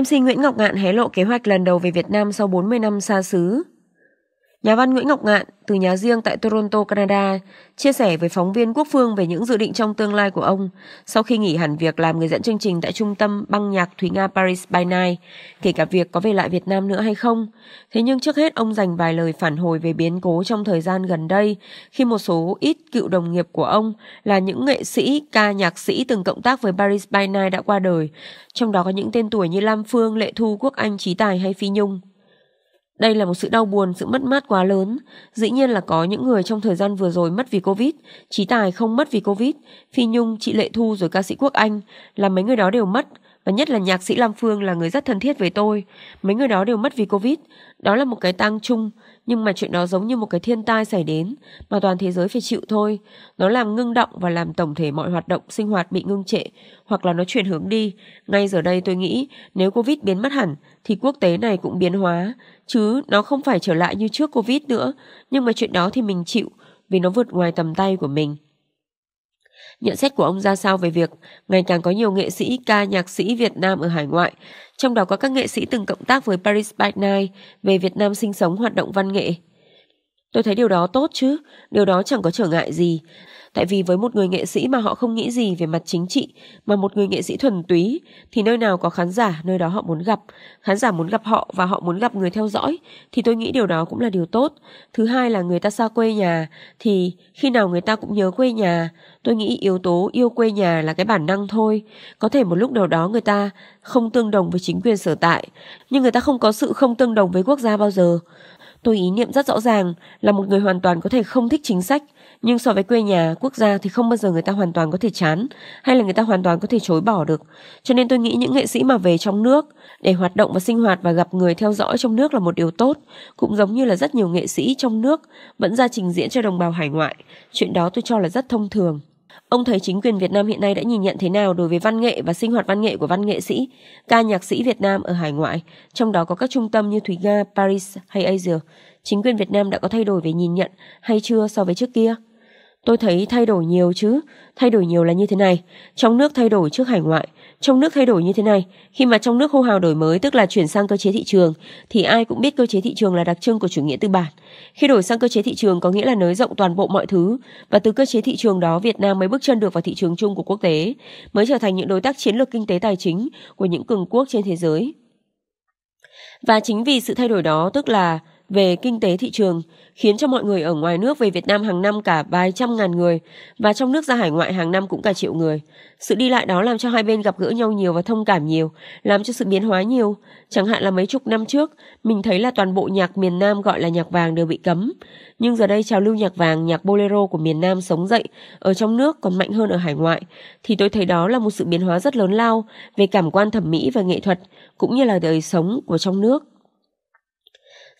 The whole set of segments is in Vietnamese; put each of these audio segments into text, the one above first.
MC Nguyễn Ngọc Ngạn hé lộ kế hoạch lần đầu về Việt Nam sau 40 năm xa xứ. Nhà văn Nguyễn Ngọc Ngạn từ nhà riêng tại Toronto, Canada chia sẻ với phóng viên Quốc Phương về những dự định trong tương lai của ông sau khi nghỉ hẳn việc làm người dẫn chương trình tại trung tâm băng nhạc Thúy Nga Paris by Night, kể cả việc có về lại Việt Nam nữa hay không. Thế nhưng trước hết ông dành vài lời phản hồi về biến cố trong thời gian gần đây khi một số ít cựu đồng nghiệp của ông là những nghệ sĩ, ca nhạc sĩ từng cộng tác với Paris by Night đã qua đời, trong đó có những tên tuổi như Lam Phương, Lệ Thu, Quốc Anh, Trí Tài hay Phi Nhung. Đây là một sự đau buồn, sự mất mát quá lớn. Dĩ nhiên là có những người trong thời gian vừa rồi mất vì Covid, Trí Tài không mất vì Covid, Phi Nhung, chị Lệ Thu rồi ca sĩ Quốc Anh, là mấy người đó đều mất, và nhất là nhạc sĩ Lam Phương là người rất thân thiết với tôi. Mấy người đó đều mất vì Covid, đó là một cái tang chung, nhưng mà chuyện đó giống như một cái thiên tai xảy đến mà toàn thế giới phải chịu thôi. Nó làm ngưng động và làm tổng thể mọi hoạt động sinh hoạt bị ngưng trệ hoặc là nó chuyển hướng đi. Ngay giờ đây tôi nghĩ nếu Covid biến mất hẳn thì quốc tế này cũng biến hóa, chứ nó không phải trở lại như trước Covid nữa, nhưng mà chuyện đó thì mình chịu vì nó vượt ngoài tầm tay của mình. Nhận xét của ông ra sao về việc ngày càng có nhiều nghệ sĩ, ca nhạc sĩ Việt Nam ở hải ngoại, trong đó có các nghệ sĩ từng cộng tác với Paris by Night về Việt Nam sinh sống hoạt động văn nghệ? Tôi thấy điều đó tốt chứ, điều đó chẳng có trở ngại gì. Tại vì với một người nghệ sĩ mà họ không nghĩ gì về mặt chính trị, mà một người nghệ sĩ thuần túy, thì nơi nào có khán giả, nơi đó họ muốn gặp. Khán giả muốn gặp họ và họ muốn gặp người theo dõi, thì tôi nghĩ điều đó cũng là điều tốt. Thứ hai là người ta xa quê nhà, thì khi nào người ta cũng nhớ quê nhà. Tôi nghĩ yếu tố yêu quê nhà là cái bản năng thôi. Có thể một lúc nào đó người ta không tương đồng với chính quyền sở tại, nhưng người ta không có sự không tương đồng với quốc gia bao giờ. Tôi ý niệm rất rõ ràng là một người hoàn toàn có thể không thích chính sách, nhưng so với quê nhà, quốc gia thì không bao giờ người ta hoàn toàn có thể chán hay là người ta hoàn toàn có thể chối bỏ được. Cho nên tôi nghĩ những nghệ sĩ mà về trong nước để hoạt động và sinh hoạt và gặp người theo dõi trong nước là một điều tốt, cũng giống như là rất nhiều nghệ sĩ trong nước vẫn ra trình diễn cho đồng bào hải ngoại. Chuyện đó tôi cho là rất thông thường. Ông thấy chính quyền Việt Nam hiện nay đã nhìn nhận thế nào đối với văn nghệ và sinh hoạt văn nghệ của văn nghệ sĩ, ca nhạc sĩ Việt Nam ở hải ngoại, trong đó có các trung tâm như Thúy Nga, Paris hay Asia. Chính quyền Việt Nam đã có thay đổi về nhìn nhận hay chưa so với trước kia? Tôi thấy thay đổi nhiều chứ, thay đổi nhiều là như thế này, trong nước thay đổi trước hải ngoại, trong nước thay đổi như thế này, khi mà trong nước hô hào đổi mới tức là chuyển sang cơ chế thị trường thì ai cũng biết cơ chế thị trường là đặc trưng của chủ nghĩa tư bản. Khi đổi sang cơ chế thị trường có nghĩa là nới rộng toàn bộ mọi thứ và từ cơ chế thị trường đó Việt Nam mới bước chân được vào thị trường chung của quốc tế, mới trở thành những đối tác chiến lược kinh tế tài chính của những cường quốc trên thế giới. Và chính vì sự thay đổi đó tức là về kinh tế thị trường, khiến cho mọi người ở ngoài nước về Việt Nam hàng năm cả vài trăm ngàn người và trong nước ra hải ngoại hàng năm cũng cả triệu người. Sự đi lại đó làm cho hai bên gặp gỡ nhau nhiều và thông cảm nhiều, làm cho sự biến hóa nhiều. Chẳng hạn là mấy chục năm trước, mình thấy là toàn bộ nhạc miền Nam gọi là nhạc vàng đều bị cấm. Nhưng giờ đây trào lưu nhạc vàng, nhạc bolero của miền Nam sống dậy ở trong nước còn mạnh hơn ở hải ngoại. Thì tôi thấy đó là một sự biến hóa rất lớn lao về cảm quan thẩm mỹ và nghệ thuật cũng như là đời sống của trong nước.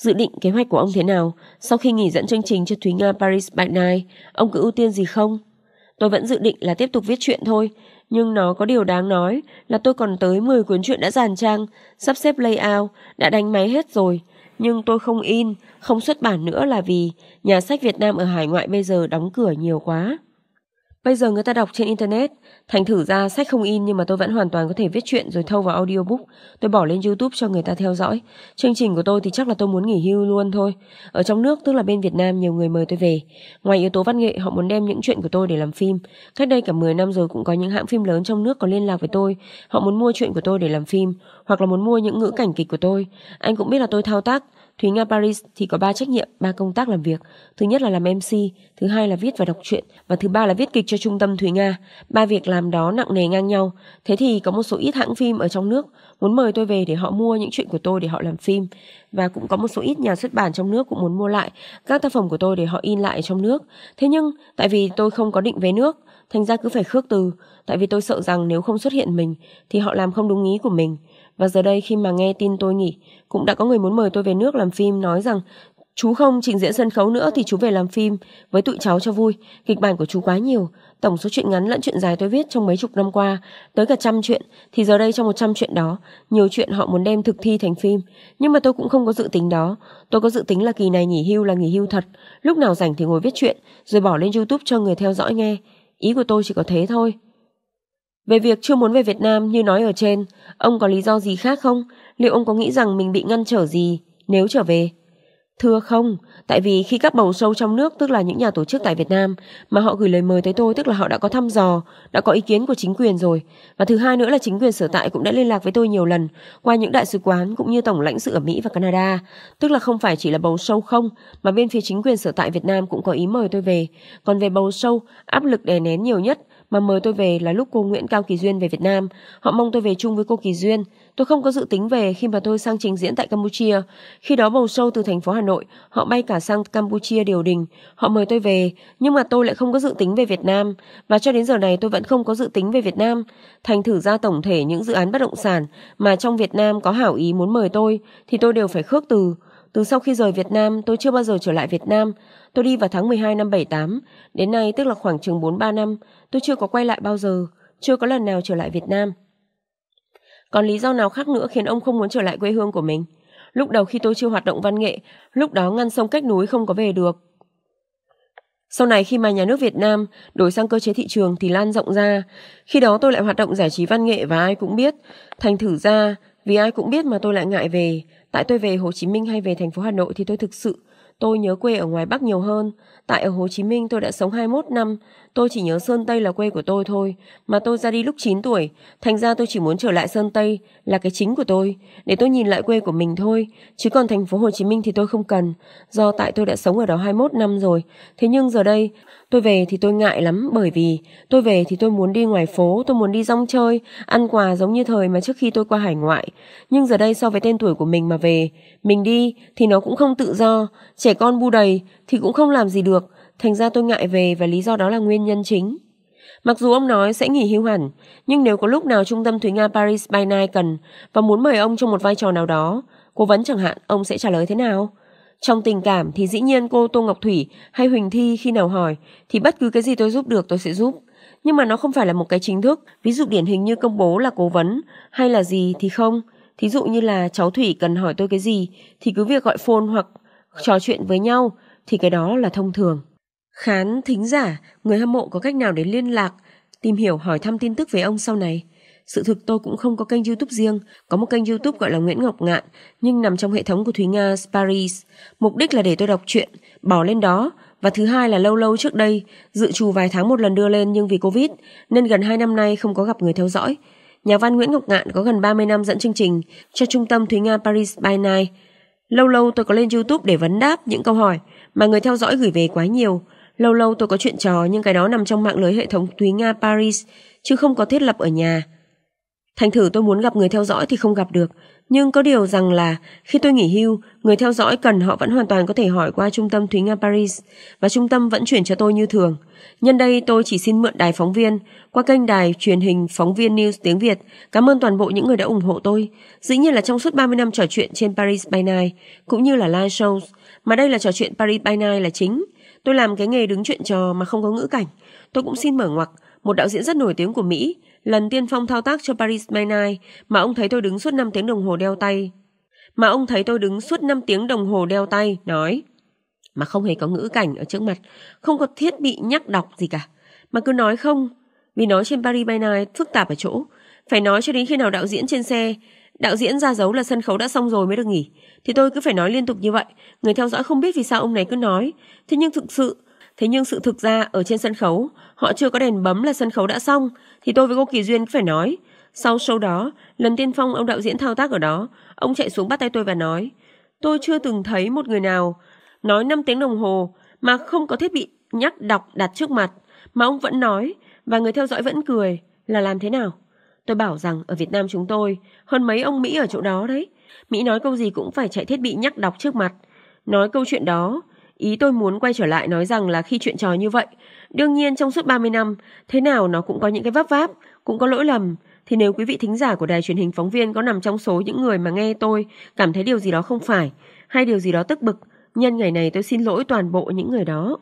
Dự định kế hoạch của ông thế nào? Sau khi nghỉ dẫn chương trình cho Thúy Nga Paris by Night, ông cứ ưu tiên gì không? Tôi vẫn dự định là tiếp tục viết chuyện thôi, nhưng nó có điều đáng nói là tôi còn tới 10 cuốn truyện đã dàn trang, sắp xếp layout, đã đánh máy hết rồi. Nhưng tôi không in, không xuất bản nữa là vì nhà sách Việt Nam ở hải ngoại bây giờ đóng cửa nhiều quá. Bây giờ người ta đọc trên internet, thành thử ra sách không in nhưng mà tôi vẫn hoàn toàn có thể viết chuyện rồi thâu vào audiobook, tôi bỏ lên YouTube cho người ta theo dõi. Chương trình của tôi thì chắc là tôi muốn nghỉ hưu luôn thôi. Ở trong nước tức là bên Việt Nam nhiều người mời tôi về. Ngoài yếu tố văn nghệ, họ muốn đem những chuyện của tôi để làm phim. Cách đây cả 10 năm rồi cũng có những hãng phim lớn trong nước có liên lạc với tôi, họ muốn mua chuyện của tôi để làm phim, hoặc là muốn mua những ngữ cảnh kịch của tôi. Anh cũng biết là tôi thao tác Thúy Nga Paris thì có ba trách nhiệm, ba công tác làm việc. Thứ nhất là làm MC, thứ hai là viết và đọc truyện và thứ ba là viết kịch cho trung tâm Thúy Nga. Ba việc làm đó nặng nề ngang nhau. Thế thì có một số ít hãng phim ở trong nước muốn mời tôi về để họ mua những chuyện của tôi để họ làm phim và cũng có một số ít nhà xuất bản trong nước cũng muốn mua lại các tác phẩm của tôi để họ in lại trong nước. Thế nhưng tại vì tôi không có định về nước thành ra cứ phải khước từ tại vì tôi sợ rằng nếu không xuất hiện mình thì họ làm không đúng ý của mình và giờ đây khi mà nghe tin tôi nghỉ cũng đã có người muốn mời tôi về nước làm phim nói rằng chú không trình diễn sân khấu nữa thì chú về làm phim với tụi cháu cho vui kịch bản của chú quá nhiều tổng số chuyện ngắn lẫn chuyện dài tôi viết trong mấy chục năm qua tới cả trăm chuyện thì giờ đây trong một trăm chuyện đó nhiều chuyện họ muốn đem thực thi thành phim nhưng mà tôi cũng không có dự tính đó tôi có dự tính là kỳ này nghỉ hưu là nghỉ hưu thật lúc nào rảnh thì ngồi viết chuyện rồi bỏ lên youtube cho người theo dõi nghe Ý của tôi chỉ có thế thôi. Về việc chưa muốn về Việt Nam như nói ở trên, ông có lý do gì khác không? Liệu ông có nghĩ rằng mình bị ngăn trở gì nếu trở về? Thưa không, tại vì khi các bầu sâu trong nước tức là những nhà tổ chức tại Việt Nam mà họ gửi lời mời tới tôi tức là họ đã có thăm dò, đã có ý kiến của chính quyền rồi. Và thứ hai nữa là chính quyền sở tại cũng đã liên lạc với tôi nhiều lần qua những đại sứ quán cũng như tổng lãnh sự ở Mỹ và Canada, tức là không phải chỉ là bầu sâu không mà bên phía chính quyền sở tại Việt Nam cũng có ý mời tôi về. Còn về bầu sâu, áp lực đè nén nhiều nhất mà mời tôi về là lúc cô Nguyễn Cao Kỳ Duyên về Việt Nam. Họ mong tôi về chung với cô Kỳ Duyên. Tôi không có dự tính về khi mà tôi sang trình diễn tại Campuchia. Khi đó bầu sâu từ thành phố Hà Nội, họ bay cả sang Campuchia điều đình. Họ mời tôi về, nhưng mà tôi lại không có dự tính về Việt Nam. Và cho đến giờ này tôi vẫn không có dự tính về Việt Nam. Thành thử ra tổng thể những dự án bất động sản mà trong Việt Nam có hảo ý muốn mời tôi thì tôi đều phải khước từ. Từ sau khi rời Việt Nam, tôi chưa bao giờ trở lại Việt Nam. Tôi đi vào tháng 12 năm 78, đến nay tức là khoảng chừng 43 năm, tôi chưa có quay lại bao giờ, chưa có lần nào trở lại Việt Nam. Còn lý do nào khác nữa khiến ông không muốn trở lại quê hương của mình? Lúc đầu khi tôi chưa hoạt động văn nghệ, lúc đó ngăn sông cách núi không có về được. Sau này khi mà nhà nước Việt Nam đổi sang cơ chế thị trường thì lan rộng ra, khi đó tôi lại hoạt động giải trí văn nghệ và ai cũng biết, thành thử ra vì ai cũng biết mà tôi lại ngại về, tại tôi về Hồ Chí Minh hay về thành phố Hà Nội thì tôi thực sự Tôi nhớ quê ở ngoài Bắc nhiều hơn. Tại ở Hồ Chí Minh tôi đã sống 21 năm. Tôi chỉ nhớ Sơn Tây là quê của tôi thôi. Mà tôi ra đi lúc 9 tuổi. Thành ra tôi chỉ muốn trở lại Sơn Tây là cái chính của tôi. Để tôi nhìn lại quê của mình thôi. Chứ còn thành phố Hồ Chí Minh thì tôi không cần. Do tại tôi đã sống ở đó 21 năm rồi. Thế nhưng giờ đây tôi về thì tôi ngại lắm bởi vì tôi về thì tôi muốn đi ngoài phố. Tôi muốn đi rong chơi, ăn quà giống như thời mà trước khi tôi qua hải ngoại. Nhưng giờ đây so với tên tuổi của mình mà về, mình đi thì nó cũng không tự do. Trẻ trẻ con bu đầy thì cũng không làm gì được, thành ra tôi ngại về và lý do đó là nguyên nhân chính. Mặc dù ông nói sẽ nghỉ hưu hẳn, nhưng nếu có lúc nào trung tâm Thúy Nga Paris by Night cần và muốn mời ông trong một vai trò nào đó, cố vấn chẳng hạn, ông sẽ trả lời thế nào? Trong tình cảm thì dĩ nhiên cô Tô Ngọc Thủy hay Huỳnh Thi khi nào hỏi thì bất cứ cái gì tôi giúp được tôi sẽ giúp. Nhưng mà nó không phải là một cái chính thức, ví dụ điển hình như công bố là cố vấn hay là gì thì không. Thí dụ như là cháu Thủy cần hỏi tôi cái gì thì cứ việc gọi phone hoặc Ờ. trò chuyện với nhau thì cái đó là thông thường. Khán thính giả, người hâm mộ có cách nào để liên lạc, tìm hiểu hỏi thăm tin tức về ông sau này? Sự thực tôi cũng không có kênh YouTube riêng, có một kênh YouTube gọi là Nguyễn Ngọc Ngạn, nhưng nằm trong hệ thống của Thúy Nga Paris. Mục đích là để tôi đọc truyện, bỏ lên đó, và thứ hai là lâu lâu trước đây, dự trù vài tháng một lần đưa lên nhưng vì Covid, nên gần 2 năm nay không có gặp người theo dõi. Nhà văn Nguyễn Ngọc Ngạn có gần 30 năm dẫn chương trình cho trung tâm Thúy Nga Paris by Night, Lâu lâu tôi có lên YouTube để vấn đáp những câu hỏi mà người theo dõi gửi về quá nhiều. Lâu lâu tôi có chuyện trò nhưng cái đó nằm trong mạng lưới hệ thống thúy Nga Paris, chứ không có thiết lập ở nhà. Thành thử tôi muốn gặp người theo dõi thì không gặp được, nhưng có điều rằng là khi tôi nghỉ hưu, người theo dõi cần họ vẫn hoàn toàn có thể hỏi qua trung tâm Thúy Nga Paris và trung tâm vẫn chuyển cho tôi như thường. Nhân đây tôi chỉ xin mượn đài phóng viên qua kênh đài truyền hình phóng viên News tiếng Việt. Cảm ơn toàn bộ những người đã ủng hộ tôi. Dĩ nhiên là trong suốt 30 năm trò chuyện trên Paris by Night cũng như là live shows, mà đây là trò chuyện Paris by Night là chính. Tôi làm cái nghề đứng chuyện trò mà không có ngữ cảnh. Tôi cũng xin mở ngoặc một đạo diễn rất nổi tiếng của Mỹ, lần tiên phong thao tác cho Paris May Night mà ông thấy tôi đứng suốt 5 tiếng đồng hồ đeo tay. Mà ông thấy tôi đứng suốt 5 tiếng đồng hồ đeo tay, nói. Mà không hề có ngữ cảnh ở trước mặt, không có thiết bị nhắc đọc gì cả. Mà cứ nói không, vì nói trên Paris By Night phức tạp ở chỗ. Phải nói cho đến khi nào đạo diễn trên xe, đạo diễn ra dấu là sân khấu đã xong rồi mới được nghỉ. Thì tôi cứ phải nói liên tục như vậy, người theo dõi không biết vì sao ông này cứ nói. Thế nhưng thực sự, Thế nhưng sự thực ra ở trên sân khấu, họ chưa có đèn bấm là sân khấu đã xong, thì tôi với cô Kỳ Duyên phải nói. Sau show đó, lần tiên phong ông đạo diễn thao tác ở đó, ông chạy xuống bắt tay tôi và nói, tôi chưa từng thấy một người nào nói 5 tiếng đồng hồ mà không có thiết bị nhắc đọc đặt trước mặt, mà ông vẫn nói và người theo dõi vẫn cười là làm thế nào? Tôi bảo rằng ở Việt Nam chúng tôi hơn mấy ông Mỹ ở chỗ đó đấy. Mỹ nói câu gì cũng phải chạy thiết bị nhắc đọc trước mặt. Nói câu chuyện đó Ý tôi muốn quay trở lại nói rằng là khi chuyện trò như vậy, đương nhiên trong suốt 30 năm, thế nào nó cũng có những cái vấp váp, cũng có lỗi lầm, thì nếu quý vị thính giả của đài truyền hình phóng viên có nằm trong số những người mà nghe tôi cảm thấy điều gì đó không phải hay điều gì đó tức bực, nhân ngày này tôi xin lỗi toàn bộ những người đó.